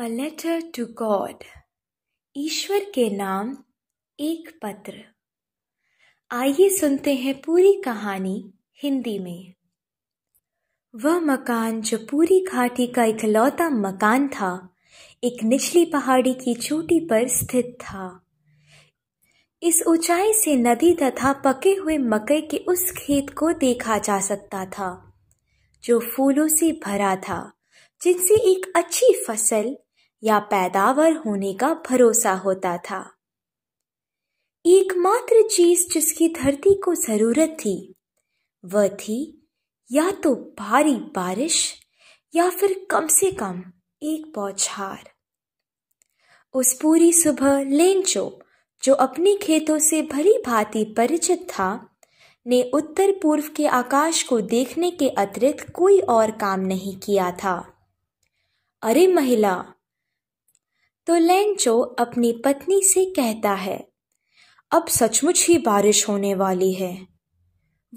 a letter to God ईश्वर के नाम एक पत्र आइए सुनते हैं पूरी कहानी हिंदी में वह मकान जो पूरी घाटी का इकलौता मकान था एक निचली पहाड़ी की चोटी पर स्थित था इस ऊंचाई से नदी तथा पके हुए मकई के उस खेत को देखा जा सकता था जो फूलों से भरा था जिनसे एक अच्छी फसल या पैदावार होने का भरोसा होता था एकमात्र चीज जिसकी धरती को जरूरत थी वह थी या तो भारी बारिश या फिर कम से कम एक बौछार उस पूरी सुबह लेंचो जो अपने खेतों से भरी भांति परिचित था ने उत्तर पूर्व के आकाश को देखने के अतिरिक्त कोई और काम नहीं किया था अरे महिला तो लेंचो अपनी पत्नी से कहता है अब सचमुच ही बारिश होने वाली है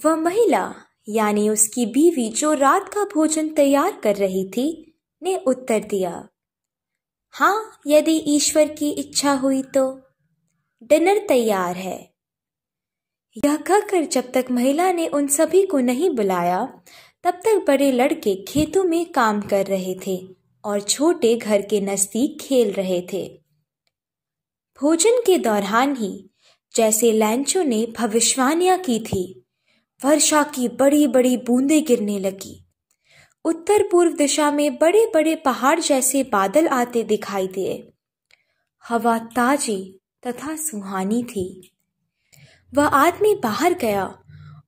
वह महिला यानी उसकी बीवी जो रात का भोजन तैयार कर रही थी ने उत्तर दिया हाँ यदि ईश्वर की इच्छा हुई तो डिनर तैयार है यह कहकर जब तक महिला ने उन सभी को नहीं बुलाया तब तक बड़े लड़के खेतों में काम कर रहे थे और छोटे घर के नज़दीक खेल रहे थे भोजन के दौरान ही जैसे लैंचो ने भविष्यवाणियां की थी वर्षा की बड़ी बड़ी बूंदें गिरने लगी उत्तर पूर्व दिशा में बड़े बड़े पहाड़ जैसे बादल आते दिखाई दिए हवा ताजी तथा सुहानी थी वह आदमी बाहर गया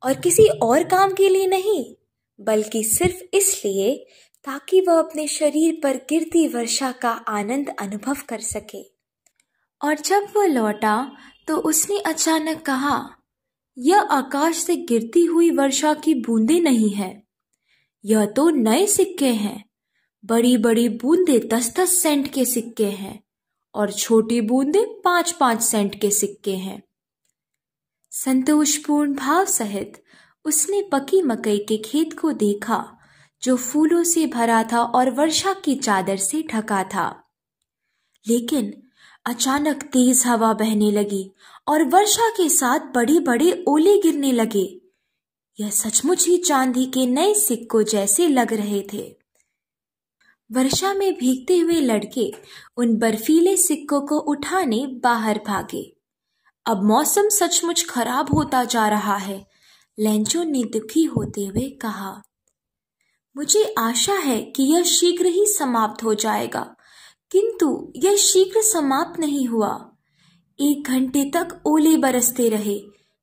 और किसी और काम के लिए नहीं बल्कि सिर्फ इसलिए ताकि वह अपने शरीर पर गिरती वर्षा का आनंद अनुभव कर सके और जब वह लौटा तो उसने अचानक कहा यह आकाश से गिरती हुई वर्षा की बूंदे नहीं है यह तो नए सिक्के हैं बड़ी बड़ी बूंदे दस दस सेंट के सिक्के हैं और छोटी बूंदे पांच पांच सेंट के सिक्के हैं संतोषपूर्ण भाव सहित उसने पकी मकई के खेत को देखा जो फूलों से भरा था और वर्षा की चादर से ढका था लेकिन अचानक तेज हवा बहने लगी और वर्षा के साथ बड़े बड़े ओले गिरने लगे यह सचमुच ही चांदी के नए सिक्कों जैसे लग रहे थे वर्षा में भीगते हुए लड़के उन बर्फीले सिक्कों को उठाने बाहर भागे अब मौसम सचमुच खराब होता जा रहा है लेंचो ने दुखी होते हुए कहा मुझे आशा है कि यह शीघ्र ही समाप्त हो जाएगा किंतु यह शीघ्र समाप्त नहीं हुआ एक घंटे तक ओले बरसते रहे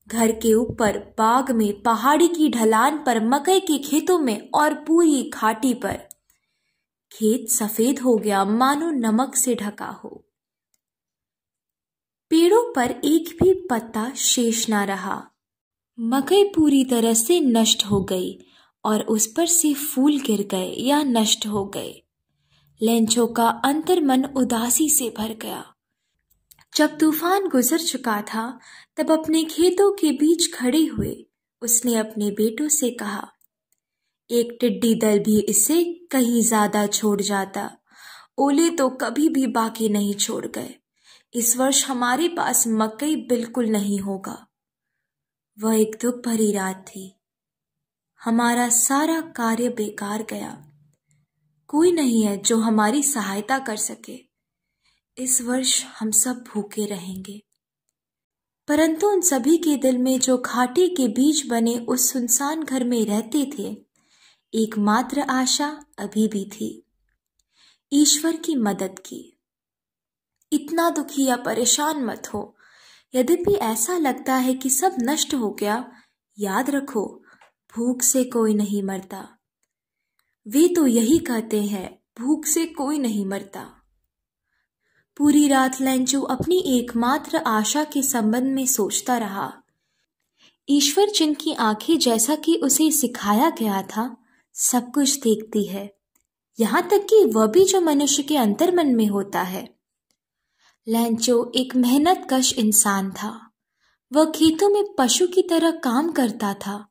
घर के ऊपर बाग में पहाड़ी की ढलान पर मकई के खेतों में और पूरी घाटी पर खेत सफेद हो गया मानो नमक से ढका हो पेड़ों पर एक भी पत्ता शेष ना रहा मकई पूरी तरह से नष्ट हो गई और उस पर से फूल गिर गए या नष्ट हो गए लेंचो का मन उदासी से भर गया जब तूफान गुजर चुका था तब अपने खेतों के बीच खड़े हुए उसने अपने बेटों से कहा एक टिड्डी दल भी इसे कहीं ज्यादा छोड़ जाता ओले तो कभी भी बाकी नहीं छोड़ गए इस वर्ष हमारे पास मकई बिल्कुल नहीं होगा वह एक दुख भरी रात थी हमारा सारा कार्य बेकार गया कोई नहीं है जो हमारी सहायता कर सके इस वर्ष हम सब भूखे रहेंगे परंतु उन सभी के दिल में जो घाटी के बीच बने उस सुनसान घर में रहते थे एकमात्र आशा अभी भी थी ईश्वर की मदद की इतना दुखी या परेशान मत हो यद्यपि ऐसा लगता है कि सब नष्ट हो गया याद रखो भूख से कोई नहीं मरता वे तो यही कहते हैं भूख से कोई नहीं मरता पूरी रात लैंचू अपनी एकमात्र आशा के संबंध में सोचता रहा ईश्वर जिनकी आंखें जैसा कि उसे सिखाया गया था सब कुछ देखती है यहां तक कि वह भी जो मनुष्य के अंतर मन में होता है लैंचो एक मेहनत कश इंसान था वह खेतों में पशु की तरह काम करता था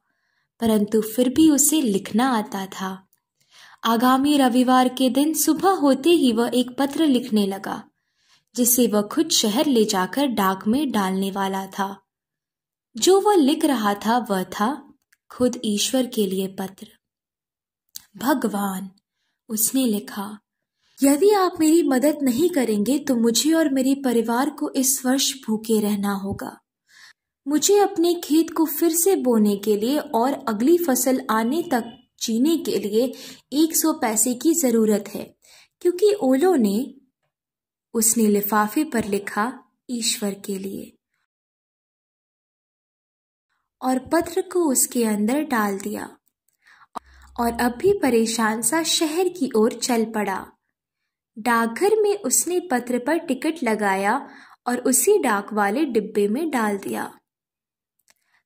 परंतु फिर भी उसे लिखना आता था आगामी रविवार के दिन सुबह होते ही वह एक पत्र लिखने लगा जिसे वह खुद शहर ले जाकर डाक में डालने वाला था जो वह लिख रहा था वह था खुद ईश्वर के लिए पत्र भगवान उसने लिखा यदि आप मेरी मदद नहीं करेंगे तो मुझे और मेरे परिवार को इस वर्ष भूखे रहना होगा मुझे अपने खेत को फिर से बोने के लिए और अगली फसल आने तक जीने के लिए एक सौ पैसे की ज़रूरत है क्योंकि ओलो ने उसने लिफाफे पर लिखा ईश्वर के लिए और पत्र को उसके अंदर डाल दिया और अब भी परेशान सा शहर की ओर चल पड़ा डाकघर में उसने पत्र पर टिकट लगाया और उसी डाक वाले डिब्बे में डाल दिया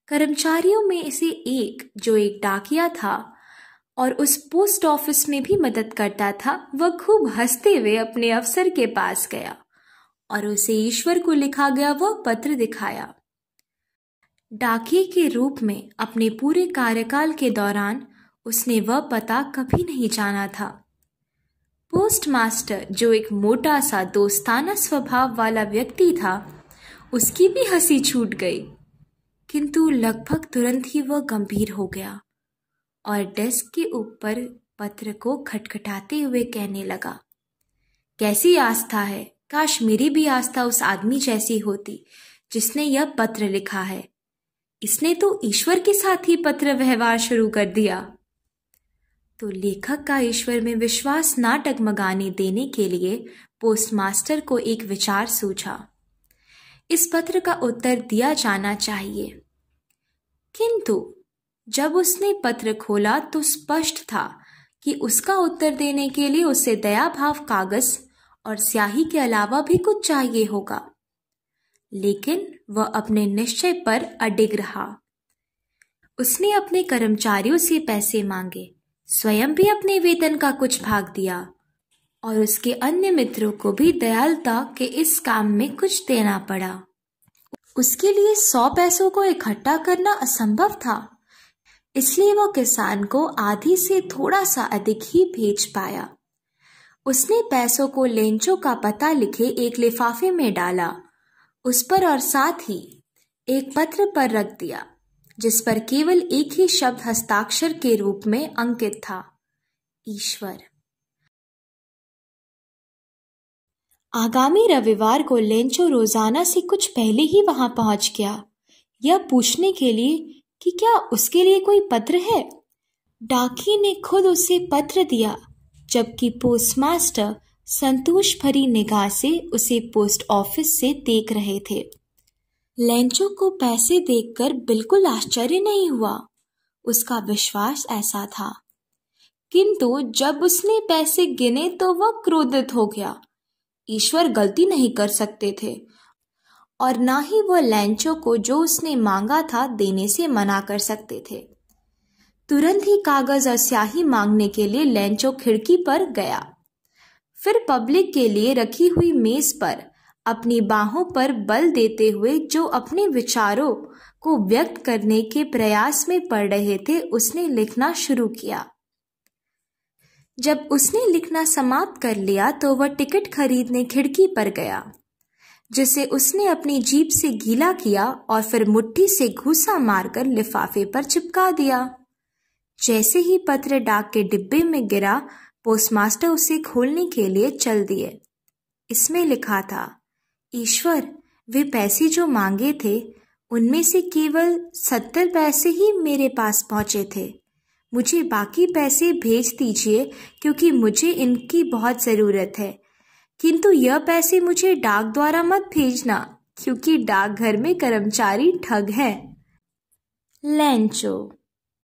कर्मचारियों में से एक जो एक डाकिया था और उस पोस्ट ऑफिस में भी मदद करता था वह खूब हंसते हुए अपने अफसर के पास गया और उसे ईश्वर को लिखा गया वह पत्र दिखाया डाकिये के रूप में अपने पूरे कार्यकाल के दौरान उसने वह पता कभी नहीं जाना था पोस्ट मास्टर जो एक मोटा सा दोस्ताना स्वभाव वाला व्यक्ति था उसकी भी हंसी छूट गई किंतु लगभग तुरंत ही वह गंभीर हो गया और डेस्क के ऊपर पत्र को खटखटाते हुए कहने लगा कैसी आस्था है काश मेरी भी आस्था उस आदमी जैसी होती जिसने यह पत्र लिखा है इसने तो ईश्वर के साथ ही पत्र व्यवहार शुरू कर दिया तो लेखक का ईश्वर में विश्वास ना टगमगाने देने के लिए पोस्टमास्टर को एक विचार सूझा इस पत्र का उत्तर दिया जाना चाहिए किंतु जब उसने पत्र खोला तो स्पष्ट था कि उसका उत्तर देने के लिए उसे दया भाव कागज और स्याही के अलावा भी कुछ चाहिए होगा लेकिन वह अपने निश्चय पर अडिग रहा उसने अपने कर्मचारियों से पैसे मांगे स्वयं भी अपने वेतन का कुछ भाग दिया और उसके अन्य मित्रों को भी दयालता के इस काम में कुछ देना पड़ा उसके लिए सौ पैसों को इकट्ठा करना असंभव था इसलिए वह किसान को आधी से थोड़ा सा अधिक ही भेज पाया उसने पैसों को लेंचो का पता लिखे एक लिफाफे में डाला उस पर और साथ ही एक पत्र पर रख दिया जिस पर केवल एक ही शब्द हस्ताक्षर के रूप में अंकित था ईश्वर आगामी रविवार को लेंचो रोजाना से कुछ पहले ही वहां पहुंच गया यह पूछने के लिए कि क्या उसके लिए कोई पत्र है डाकी ने खुद उसे पत्र दिया जबकि पोस्टमास्टर संतोष भरी निगाह से उसे पोस्ट ऑफिस से देख रहे थे लेंचो को पैसे देखकर बिल्कुल आश्चर्य नहीं हुआ उसका विश्वास ऐसा था किंतु जब उसने पैसे गिने तो वह क्रोधित हो गया ईश्वर गलती नहीं कर सकते थे और ना ही वह लैंचो को जो उसने मांगा था देने से मना कर सकते थे तुरंत ही कागज और स्याही मांगने के लिए लैंचो खिड़की पर गया फिर पब्लिक के लिए रखी हुई मेज पर अपनी बाहों पर बल देते हुए जो अपने विचारों को व्यक्त करने के प्रयास में पड़ रहे थे उसने लिखना शुरू किया जब उसने लिखना समाप्त कर लिया तो वह टिकट खरीदने खिड़की पर गया जिसे उसने अपनी जीप से गीला किया और फिर मुट्ठी से घूसा मारकर लिफाफे पर चिपका दिया जैसे ही पत्र डाक के डिब्बे में गिरा पोस्टमास्टर उसे खोलने के लिए चल दिए इसमें लिखा था ईश्वर वे पैसे जो मांगे थे उनमें से केवल सत्तर पैसे ही मेरे पास पहुंचे थे मुझे बाकी पैसे भेज दीजिए क्योंकि मुझे इनकी बहुत ज़रूरत है किंतु यह पैसे मुझे डाक द्वारा मत भेजना क्योंकि डाकघर में कर्मचारी ठग है लेंचो